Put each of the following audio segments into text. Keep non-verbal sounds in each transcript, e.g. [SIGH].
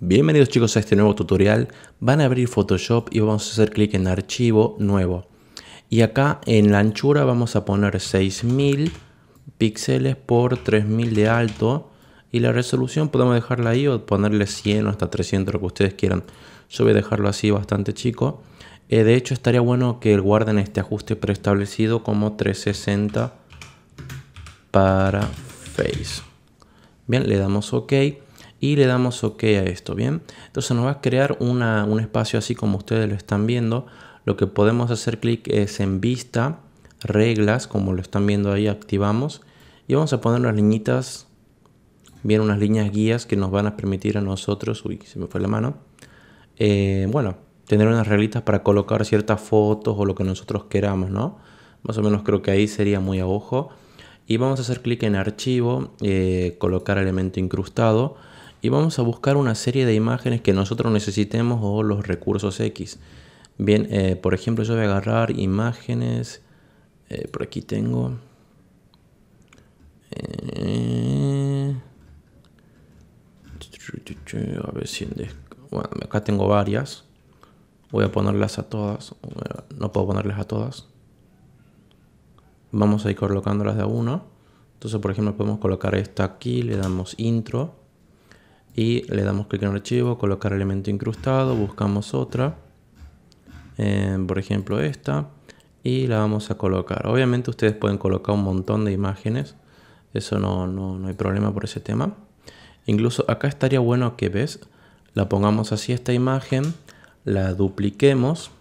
Bienvenidos chicos a este nuevo tutorial. Van a abrir Photoshop y vamos a hacer clic en archivo nuevo. Y acá en la anchura vamos a poner 6000 píxeles por 3000 de alto. Y la resolución podemos dejarla ahí o ponerle 100 o hasta 300, lo que ustedes quieran. Yo voy a dejarlo así bastante chico. Eh, de hecho estaría bueno que guarden este ajuste preestablecido como 360 para Face. Bien, le damos OK y le damos OK a esto, ¿bien? Entonces nos va a crear un espacio así como ustedes lo están viendo. Lo que podemos hacer clic es en vista, reglas, como lo están viendo ahí, activamos. Y vamos a poner unas liñitas, bien unas líneas guías que nos van a permitir a nosotros, uy, se me fue la mano, eh, bueno, tener unas reglitas para colocar ciertas fotos o lo que nosotros queramos, ¿no? Más o menos creo que ahí sería muy a ojo. Y vamos a hacer clic en archivo, eh, colocar elemento incrustado y vamos a buscar una serie de imágenes que nosotros necesitemos o los recursos X. Bien, eh, por ejemplo, yo voy a agarrar imágenes. Eh, por aquí tengo. Eh, a ver si. Bueno, acá tengo varias. Voy a ponerlas a todas. No puedo ponerlas a todas. Vamos a ir colocándolas de a uno. Entonces, por ejemplo, podemos colocar esta aquí. Le damos intro y le damos clic en archivo, colocar elemento incrustado, buscamos otra, em, por ejemplo esta, y la vamos a colocar. Obviamente ustedes pueden colocar un montón de imágenes, eso no, no, no hay problema por ese tema. Incluso acá estaría bueno que ves, la pongamos así esta imagen, la dupliquemos,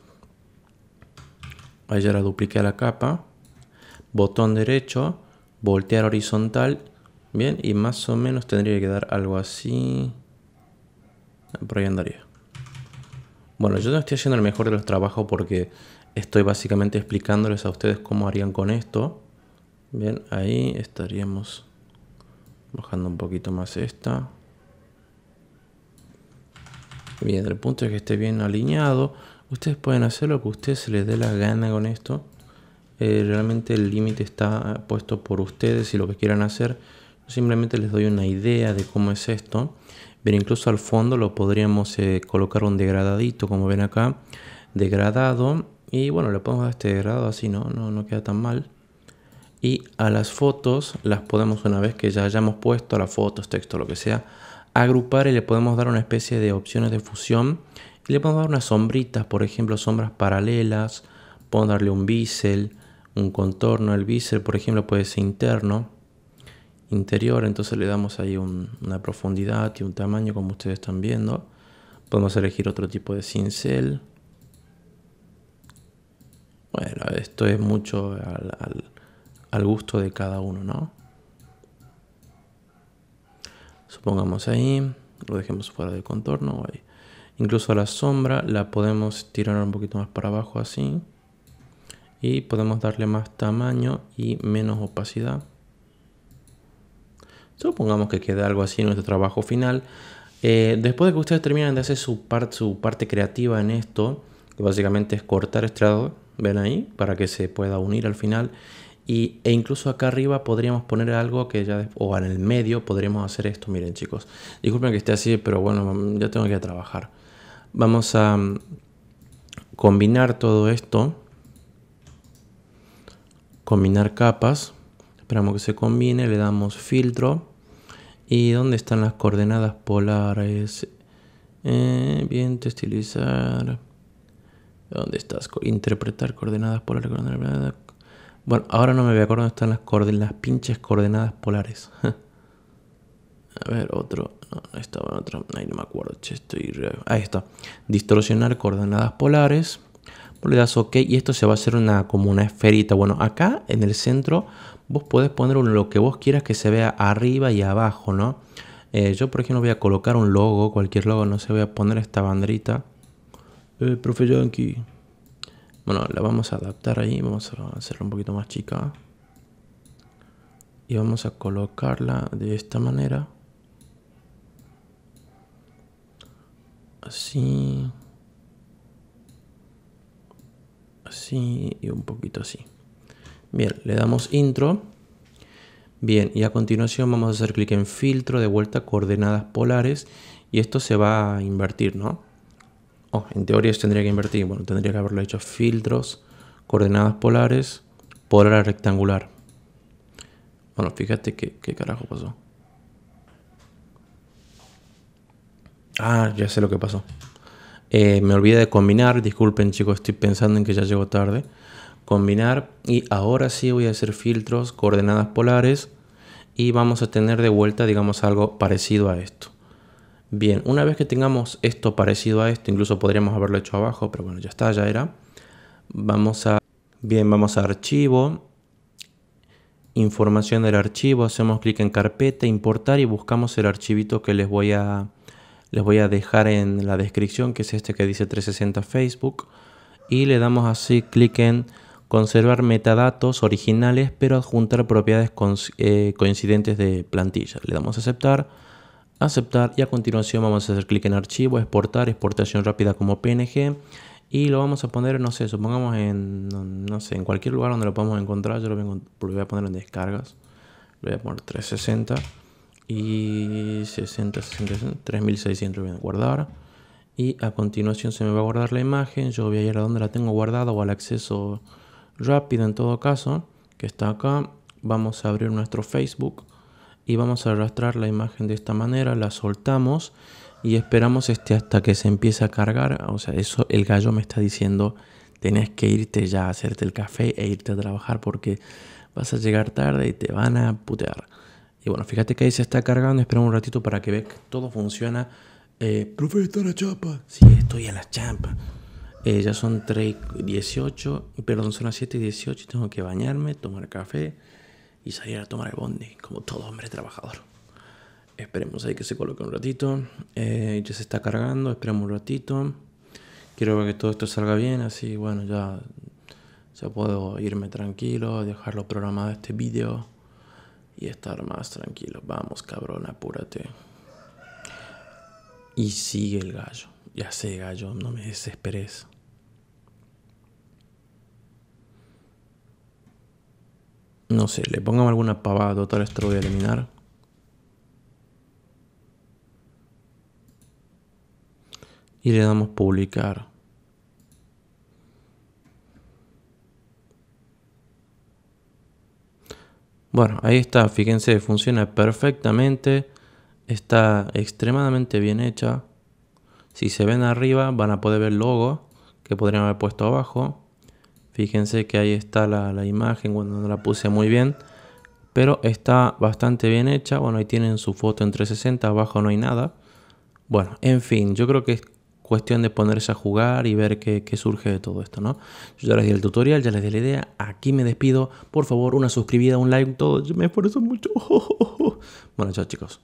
ahí ya la dupliqué a la capa, botón derecho, voltear horizontal Bien, y más o menos tendría que dar algo así. Ah, por ahí andaría. Bueno, yo no estoy haciendo el mejor de los trabajos porque estoy básicamente explicándoles a ustedes cómo harían con esto. Bien, ahí estaríamos bajando un poquito más esta. Bien, el punto es que esté bien alineado. Ustedes pueden hacer lo que ustedes se les dé la gana con esto. Eh, realmente el límite está puesto por ustedes y lo que quieran hacer. Simplemente les doy una idea de cómo es esto. Pero incluso al fondo lo podríamos eh, colocar un degradadito, como ven acá. Degradado. Y bueno, le podemos dar este degradado así, ¿no? No, no queda tan mal. Y a las fotos las podemos, una vez que ya hayamos puesto las fotos, este texto, lo que sea, agrupar y le podemos dar una especie de opciones de fusión. Y le podemos dar unas sombritas, por ejemplo, sombras paralelas. Podemos darle un bisel, un contorno. El bisel, por ejemplo, puede ser interno interior, entonces le damos ahí una profundidad y un tamaño como ustedes están viendo. Podemos elegir otro tipo de cincel. Bueno, esto es mucho al, gusto de cada uno, ¿no? Supongamos ahí, lo dejemos fuera del contorno. Incluso la sombra la podemos tirar un poquito más para abajo así. Y podemos darle más tamaño y menos opacidad. Supongamos que queda algo así en nuestro trabajo final. Eh, después de que ustedes terminen de hacer su, su parte creativa en esto, que básicamente es cortar estrado, ven ahí, para que se pueda unir al final. Y, e incluso acá arriba podríamos poner algo que ya, o en el medio podríamos hacer esto. Miren chicos, disculpen que esté así, pero bueno, mm, ya tengo que trabajar. Vamos a mm, combinar todo esto. Combinar capas. Esperamos que se combine, le damos filtro. ¿Y dónde están las coordenadas polares? Eh, bien textilizar, estilizar. ¿Dónde estás? Interpretar coordenadas polares. Bueno, ahora no me voy a acordar dónde están las, las pinches coordenadas polares. [LAUGHS] a ver, otro. No, no estaba otro. Ahí no me acuerdo. Ahí está. Distorsionar coordenadas polares. Le das OK y esto se va a hacer una, como una esferita. Bueno, acá en el centro vos podés poner lo que vos quieras que se vea arriba y abajo, ¿no? Eh, yo, por ejemplo, voy a colocar un logo, cualquier logo, no sé, voy a poner esta bandrita. Eh, profe Yankee. Bueno, la vamos a adaptar ahí, vamos a hacerla un poquito más chica. Y vamos a colocarla de esta manera. Así. Así y un poquito así. Bien, le damos intro. Bien, y a continuación vamos a hacer clic en filtro, de vuelta coordenadas polares, y esto se va a invertir, ¿no? Oh, en teoría se tendría que invertir, bueno, tendría que haberlo hecho filtros, coordenadas polares, polar rectangular. Bueno, fíjate qué, carajo pasó. Ah, ya sé lo que pasó. Eh, me olvidé de combinar, disculpen chicos, estoy pensando en que ya llego tarde combinar y ahora sí voy a hacer filtros, coordenadas polares y vamos a tener de vuelta digamos algo parecido a esto. Bien, una vez que tengamos esto parecido a esto, incluso podríamos haberlo hecho abajo, pero bueno, ya está, ya era. Vamos a, bien, vamos a archivo, información del archivo, hacemos clic en carpeta, importar y buscamos el archivito que les voy a, les voy a dejar en la descripción, que es este que dice 360 Facebook. Y le damos así clic en conservar metadatos originales pero adjuntar propiedades eh, coincidentes de plantilla. Le damos a aceptar, aceptar y a continuación vamos a hacer clic en archivo, exportar, exportación rápida como PNG y lo vamos a poner, no sé, supongamos en, no, sé, en cualquier lugar donde lo podamos encontrar, yo lo voy, a, poner en descargas, lo voy a poner 360 y 60, 3600 lo voy a guardar y a continuación se me va a guardar la imagen, yo voy a ir a donde la tengo guardada o al acceso rápido en todo caso, que está acá, vamos a abrir nuestro Facebook y vamos a arrastrar la imagen de esta manera, la soltamos y esperamos este hasta que se empiece a cargar, o sea, eso el gallo me está diciendo, tenés que irte ya a hacerte el café e irte a trabajar porque vas a llegar tarde y te van a putear. Y bueno, fíjate que ahí se está cargando, espera un ratito para que vea que todo funciona. Eh, profe, la chapa. Sí, estoy en la champa. Eh, ya son 3 18, perdón, son las 7 y 18 tengo que bañarme, tomar café y salir a tomar el bondi, como todo hombre trabajador. Esperemos ahí que se coloque un ratito. Eh, ya se está cargando, esperemos un ratito. Quiero que todo esto salga bien, así bueno, ya, ya puedo irme tranquilo, dejarlo programado este vídeo y estar más tranquilo. Vamos, cabrón, apúrate. Y sigue el gallo. Ya sé, gallo, no me desesperes. No sé, le pongamos alguna pavada total, esto lo voy a eliminar. Y le damos publicar. Bueno, ahí está, fíjense, funciona perfectamente. Está extremadamente bien hecha. Si se ven arriba van a poder ver el logo que podrían haber puesto abajo. Fíjense que ahí está la, imagen, bueno, no la puse muy bien, pero está bastante bien hecha. Bueno, ahí tienen su foto en 360, abajo no hay nada. Bueno, en fin, yo creo que es cuestión de ponerse a jugar y ver qué, qué, surge de todo esto, ¿no? Yo ya les di el tutorial, ya les di la idea, aquí me despido, por favor, una suscribida, un like, todo, yo me esfuerzo mucho. [LAUGHS] Bueno, chao chicos.